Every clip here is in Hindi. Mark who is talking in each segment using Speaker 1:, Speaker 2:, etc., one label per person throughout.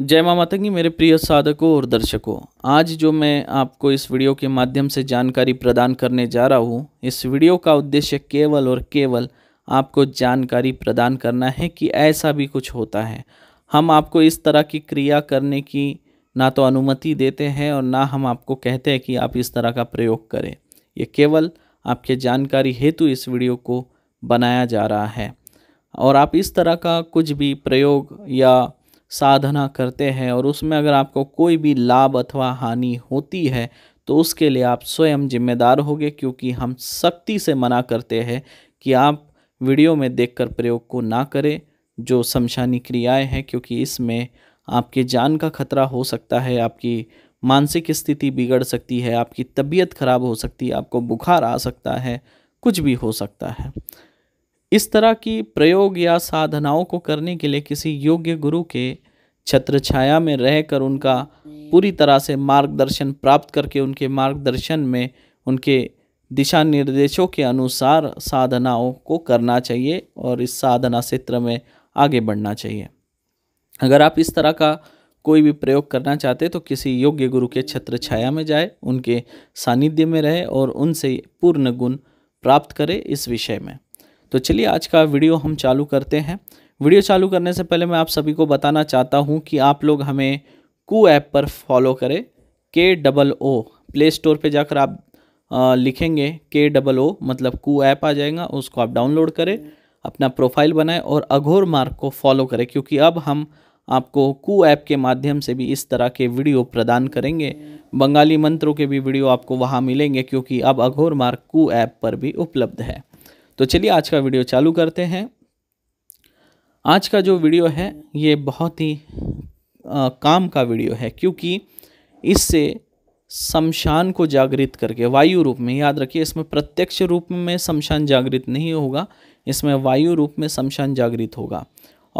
Speaker 1: जय मां माता की मेरे प्रिय साधकों और दर्शकों आज जो मैं आपको इस वीडियो के माध्यम से जानकारी प्रदान करने जा रहा हूँ इस वीडियो का उद्देश्य केवल और केवल आपको जानकारी प्रदान करना है कि ऐसा भी कुछ होता है हम आपको इस तरह की क्रिया करने की ना तो अनुमति देते हैं और ना हम आपको कहते हैं कि आप इस तरह का प्रयोग करें ये केवल आपके जानकारी हेतु इस वीडियो को बनाया जा रहा है और आप इस तरह का कुछ भी प्रयोग या साधना करते हैं और उसमें अगर आपको कोई भी लाभ अथवा हानि होती है तो उसके लिए आप स्वयं जिम्मेदार होंगे क्योंकि हम सख्ती से मना करते हैं कि आप वीडियो में देखकर प्रयोग को ना करें जो शमशानी क्रियाएं हैं क्योंकि इसमें आपके जान का खतरा हो सकता है आपकी मानसिक स्थिति बिगड़ सकती है आपकी तबीयत खराब हो सकती है आपको बुखार आ सकता है कुछ भी हो सकता है इस तरह की प्रयोग या साधनाओं को करने के लिए किसी योग्य गुरु के छत्र छाया में रहकर उनका पूरी तरह से मार्गदर्शन प्राप्त करके उनके मार्गदर्शन में उनके दिशा निर्देशों के अनुसार साधनाओं को करना चाहिए और इस साधना क्षेत्र में आगे बढ़ना चाहिए अगर आप इस तरह का कोई भी प्रयोग करना चाहते तो किसी योग्य गुरु के छत्र छाया में जाए उनके सानिध्य में रहे और उनसे पूर्ण गुण प्राप्त करें इस विषय में तो चलिए आज का वीडियो हम चालू करते हैं वीडियो चालू करने से पहले मैं आप सभी को बताना चाहता हूँ कि आप लोग हमें कू ऐप पर फॉलो करें के डबल ओ प्ले स्टोर पर जाकर आप लिखेंगे के डबल ओ मतलब कू ऐप आ जाएगा उसको आप डाउनलोड करें अपना प्रोफाइल बनाएं और अघोर मार्ग को फॉलो करें क्योंकि अब हम आपको कू ऐप के माध्यम से भी इस तरह के वीडियो प्रदान करेंगे बंगाली मंत्रों के भी वीडियो आपको वहाँ मिलेंगे क्योंकि अब अघोर मार्ग कू ऐप पर भी उपलब्ध है तो चलिए आज का वीडियो चालू करते हैं आज का जो वीडियो है ये बहुत ही आ, काम का वीडियो है क्योंकि इससे शमशान को जागृत करके वायु रूप में याद रखिए इसमें प्रत्यक्ष रूप में शमशान जागृत नहीं होगा इसमें वायु रूप में शमशान जागृत होगा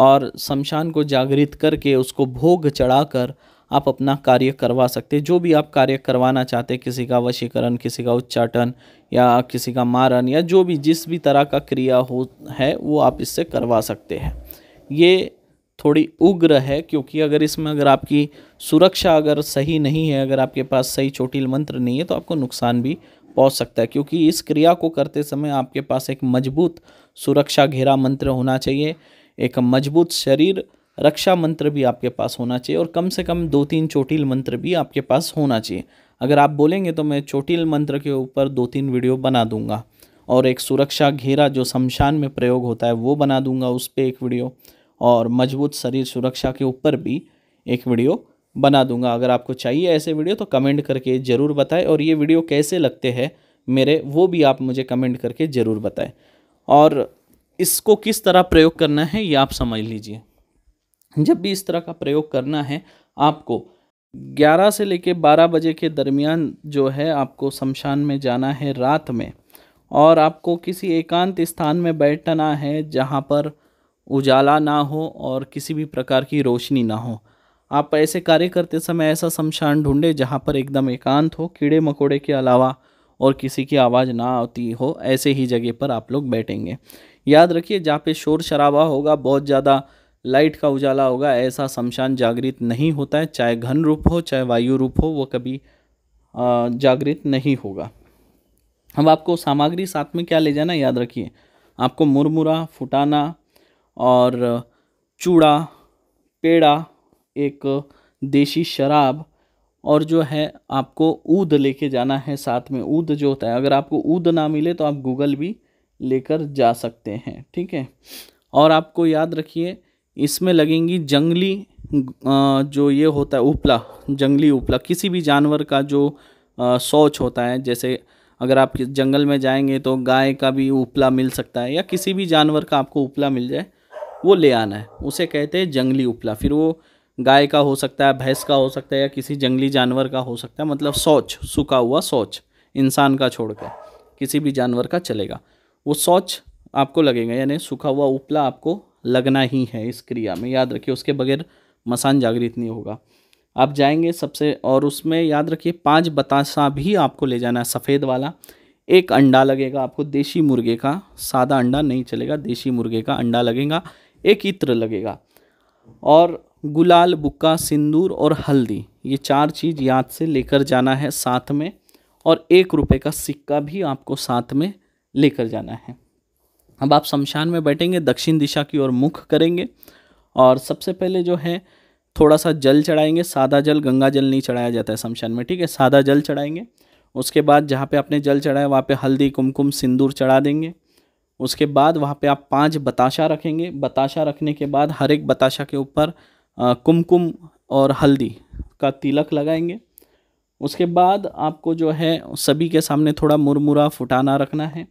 Speaker 1: और शमशान को जागृत करके उसको भोग चढ़ाकर आप अपना कार्य करवा सकते हैं जो भी आप कार्य करवाना चाहते हैं किसी का वशीकरण किसी का उच्चाटन या किसी का मारन या जो भी जिस भी तरह का क्रिया हो है वो आप इससे करवा सकते हैं ये थोड़ी उग्र है क्योंकि अगर इसमें अगर आपकी सुरक्षा अगर सही नहीं है अगर आपके पास सही चोटिल मंत्र नहीं है तो आपको नुकसान भी पहुँच सकता है क्योंकि इस क्रिया को करते समय आपके पास एक मजबूत सुरक्षा घेरा मंत्र होना चाहिए एक मजबूत शरीर रक्षा मंत्र भी आपके पास होना चाहिए और कम से कम दो तीन चोटिल मंत्र भी आपके पास होना चाहिए अगर आप बोलेंगे तो मैं चोटिल मंत्र के ऊपर दो तीन वीडियो बना दूंगा और एक सुरक्षा घेरा जो शमशान में प्रयोग होता है वो बना दूंगा उस पर एक वीडियो और मजबूत शरीर सुरक्षा के ऊपर भी एक वीडियो बना दूंगा अगर आपको चाहिए ऐसे वीडियो तो कमेंट करके ज़रूर बताएं और ये वीडियो कैसे लगते हैं मेरे वो भी आप मुझे कमेंट करके ज़रूर बताएं और इसको किस तरह प्रयोग करना है ये आप समझ लीजिए जब भी इस तरह का प्रयोग करना है आपको 11 से लेके 12 बजे के दरमियान जो है आपको शमशान में जाना है रात में और आपको किसी एकांत स्थान में बैठना है जहाँ पर उजाला ना हो और किसी भी प्रकार की रोशनी ना हो आप ऐसे कार्य करते समय ऐसा शमशान ढूंढें जहाँ पर एकदम एकांत हो कीड़े मकोड़े के अलावा और किसी की आवाज़ ना आती हो ऐसे ही जगह पर आप लोग बैठेंगे याद रखिए जहाँ पे शोर शराबा होगा बहुत ज़्यादा लाइट का उजाला होगा ऐसा शमशान जागृत नहीं होता है चाहे घन रूप हो चाहे वायु रूप हो वह कभी जागृत नहीं होगा अब आपको सामग्री साथ में क्या ले जाना याद रखिए आपको मुरमुरा फुटाना और चूड़ा पेड़ा एक देशी शराब और जो है आपको ऊद लेके जाना है साथ में ऊद जो होता है अगर आपको ऊद ना मिले तो आप गूगल भी लेकर जा सकते हैं ठीक है और आपको याद रखिए इसमें लगेंगी जंगली जो ये होता है उपला जंगली उपला किसी भी जानवर का जो शौच होता है जैसे अगर आप जंगल में जाएंगे तो गाय का भी उपला मिल सकता है या किसी भी जानवर का आपको उपला मिल जाए वो ले आना है उसे कहते हैं जंगली उपला फिर वो गाय का हो सकता है भैंस का हो सकता है या किसी जंगली जानवर का हो सकता है मतलब शौच सूखा हुआ शौच इंसान का छोड़ कर किसी भी जानवर का चलेगा वो शौच आपको लगेगा यानी सूखा हुआ उपला आपको लगना ही है इस क्रिया में याद रखिए उसके बगैर मसान जागृत नहीं होगा आप जाएंगे सबसे और उसमें याद रखिए पांच बतासा भी आपको ले जाना है सफ़ेद वाला एक अंडा लगेगा आपको देशी मुर्गे का सादा अंडा नहीं चलेगा देशी मुर्गे का अंडा लगेगा एक इत्र लगेगा और गुलाल बुक्का सिंदूर और हल्दी ये चार चीज़ याद से लेकर जाना है साथ में और एक रुपये का सिक्का भी आपको साथ में लेकर जाना है अब आप शमशान में बैठेंगे दक्षिण दिशा की ओर मुख करेंगे और सबसे पहले जो है थोड़ा सा जल चढ़ाएंगे सादा जल गंगा जल नहीं चढ़ाया जाता है शमशान में ठीक है सादा जल चढ़ाएंगे उसके बाद जहाँ पे आपने जल चढ़ाया वहाँ पे हल्दी कुमकुम सिंदूर चढ़ा देंगे उसके बाद वहाँ पे आप पांच बताशा रखेंगे बताशा रखने के बाद हर एक बताशा के ऊपर कुमकुम और हल्दी का तिलक लगाएंगे उसके बाद आपको जो है सभी के सामने थोड़ा मुरमुरा फुटाना रखना है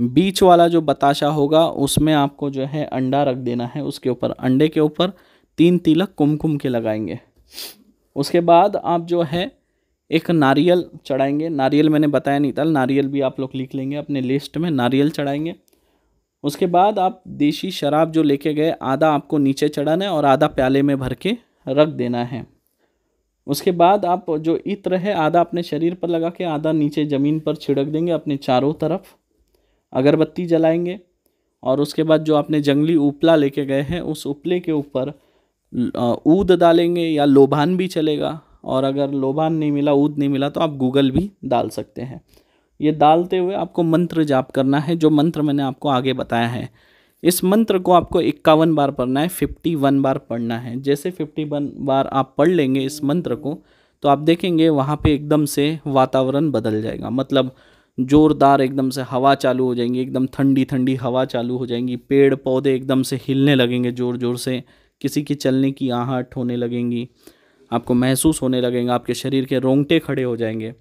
Speaker 1: बीच वाला जो बताशा होगा उसमें आपको जो है अंडा रख देना है उसके ऊपर अंडे के ऊपर तीन तिलक कुमकुम के लगाएंगे उसके बाद आप जो है एक नारियल चढ़ाएंगे नारियल मैंने बताया नहीं था नारियल भी आप लोग लिख लेंगे अपने लिस्ट में नारियल चढ़ाएंगे उसके बाद आप देशी शराब जो लेके गए आधा आपको नीचे चढ़ाना है और आधा प्याले में भर के रख देना है उसके बाद आप जो इत्र है आधा अपने शरीर पर लगा के आधा नीचे ज़मीन पर छिड़क देंगे अपने चारों तरफ अगरबत्ती जलाएंगे और उसके बाद जो आपने जंगली उपला लेके गए हैं उस उपले के ऊपर ऊद डालेंगे या लोभान भी चलेगा और अगर लोभान नहीं मिला ऊद नहीं मिला तो आप गूगल भी डाल सकते हैं ये डालते हुए आपको मंत्र जाप करना है जो मंत्र मैंने आपको आगे बताया है इस मंत्र को आपको इक्यावन बार पढ़ना है फिफ्टी वन बार पढ़ना है जैसे फिफ्टी वन बार आप पढ़ लेंगे इस मंत्र को तो आप देखेंगे वहाँ पे एकदम से वातावरण बदल जाएगा मतलब ज़ोरदार एकदम से हवा चालू हो जाएंगी एकदम ठंडी ठंडी हवा चालू हो जाएंगी पेड़ पौधे एकदम से हिलने लगेंगे ज़ोर ज़ोर से किसी की चलने की आहट होने लगेंगी आपको महसूस होने लगेंगे आपके शरीर के रोंगटे खड़े हो जाएंगे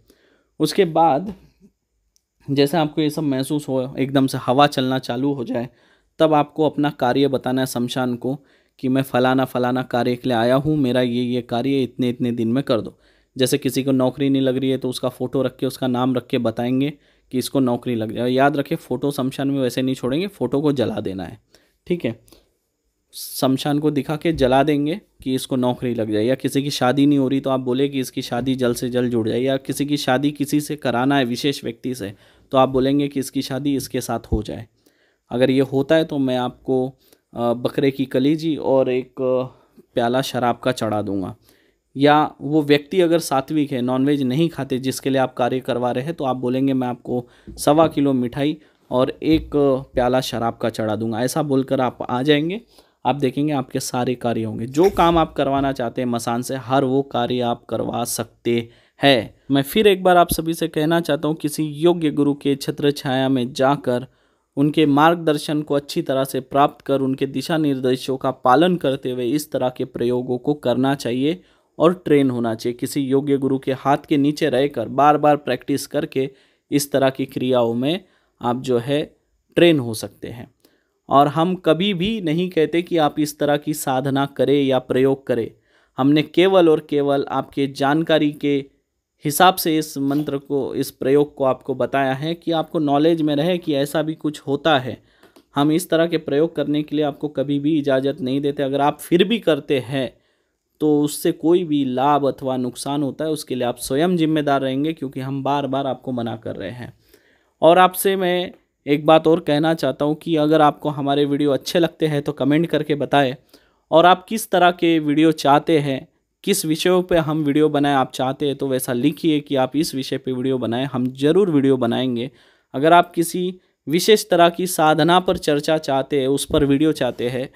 Speaker 1: उसके बाद जैसे आपको ये सब महसूस हो एकदम से हवा चलना चालू हो जाए तब आपको अपना कार्य बताना है शमशान को कि मैं फ़लाना फ़लाना कार्य के लिए आया हूँ मेरा ये ये कार्य इतने इतने दिन में कर दो जैसे किसी को नौकरी नहीं लग रही है तो उसका फ़ोटो रख के उसका नाम रख के बताएंगे कि इसको नौकरी लग जाए याद रखें फ़ोटो शमशान में वैसे नहीं छोड़ेंगे फ़ोटो को जला देना है ठीक है शमशान को दिखा के जला देंगे कि इसको नौकरी लग जाए या किसी की शादी नहीं हो रही तो आप बोले कि इसकी शादी जल्द से जल्द जुड़ जाए या किसी की शादी किसी से कराना है विशेष व्यक्ति से तो आप बोलेंगे कि इसकी शादी इसके साथ हो जाए अगर ये होता है तो मैं आपको बकरे की कलीजी और एक प्याला शराब का चढ़ा दूँगा या वो व्यक्ति अगर सात्विक है नॉनवेज नहीं खाते जिसके लिए आप कार्य करवा रहे हैं तो आप बोलेंगे मैं आपको सवा किलो मिठाई और एक प्याला शराब का चढ़ा दूंगा ऐसा बोलकर आप आ जाएंगे आप देखेंगे आपके सारे कार्य होंगे जो काम आप करवाना चाहते हैं मसान से हर वो कार्य आप करवा सकते हैं मैं फिर एक बार आप सभी से कहना चाहता हूँ किसी योग्य गुरु के छत्र छाया में जाकर उनके मार्गदर्शन को अच्छी तरह से प्राप्त कर उनके दिशा निर्देशों का पालन करते हुए इस तरह के प्रयोगों को करना चाहिए और ट्रेन होना चाहिए किसी योग्य गुरु के हाथ के नीचे रहकर बार बार प्रैक्टिस करके इस तरह की क्रियाओं में आप जो है ट्रेन हो सकते हैं और हम कभी भी नहीं कहते कि आप इस तरह की साधना करें या प्रयोग करें हमने केवल और केवल आपके जानकारी के हिसाब से इस मंत्र को इस प्रयोग को आपको बताया है कि आपको नॉलेज में रहे कि ऐसा भी कुछ होता है हम इस तरह के प्रयोग करने के लिए आपको कभी भी इजाज़त नहीं देते अगर आप फिर भी करते हैं तो उससे कोई भी लाभ अथवा नुकसान होता है उसके लिए आप स्वयं जिम्मेदार रहेंगे क्योंकि हम बार बार आपको मना कर रहे हैं और आपसे मैं एक बात और कहना चाहता हूँ कि अगर आपको हमारे वीडियो अच्छे लगते हैं तो कमेंट करके बताएं और आप किस तरह के वीडियो चाहते हैं किस विषयों पे हम वीडियो बनाएं आप चाहते हैं तो वैसा लिखिए कि आप इस विषय पे वीडियो बनाएं हम ज़रूर वीडियो बनाएंगे अगर आप किसी विशेष तरह की साधना पर चर्चा चाहते हैं उस पर वीडियो चाहते हैं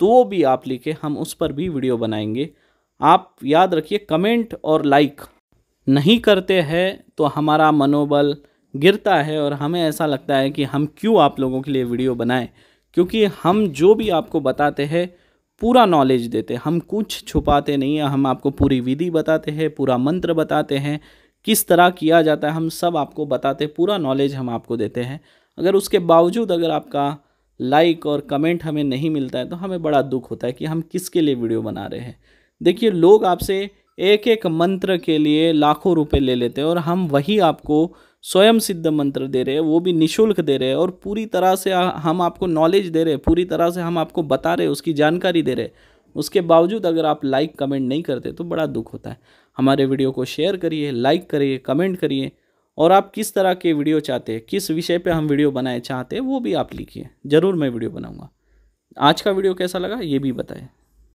Speaker 1: तो वो भी आप लिखें हम उस पर भी वीडियो बनाएंगे आप याद रखिए कमेंट और लाइक नहीं करते हैं तो हमारा मनोबल गिरता है और हमें ऐसा लगता है कि हम क्यों आप लोगों के लिए वीडियो बनाएं क्योंकि हम जो भी आपको बताते हैं पूरा नॉलेज देते हम कुछ छुपाते नहीं हैं हम आपको पूरी विधि बताते हैं पूरा मंत्र बताते हैं किस तरह किया जाता है हम सब आपको बताते पूरा नॉलेज हम आपको देते हैं अगर उसके बावजूद अगर आपका लाइक और कमेंट हमें नहीं मिलता है तो हमें बड़ा दुख होता है कि हम किसके लिए वीडियो बना रहे हैं देखिए लोग आपसे एक एक मंत्र के लिए लाखों रुपए ले लेते हैं और हम वही आपको स्वयं सिद्ध मंत्र दे रहे हैं वो भी निशुल्क दे रहे हैं और पूरी तरह से हम आपको नॉलेज दे रहे हैं पूरी तरह से हम आपको बता रहे हैं उसकी जानकारी दे रहे हैं उसके बावजूद अगर आप लाइक कमेंट नहीं करते तो बड़ा दुख होता है हमारे वीडियो को शेयर करिए लाइक करिए कमेंट करिए और आप किस तरह के वीडियो चाहते हैं किस विषय पे हम वीडियो बनाए चाहते हैं वो भी आप लिखिए ज़रूर मैं वीडियो बनाऊँगा आज का वीडियो कैसा लगा ये भी बताएं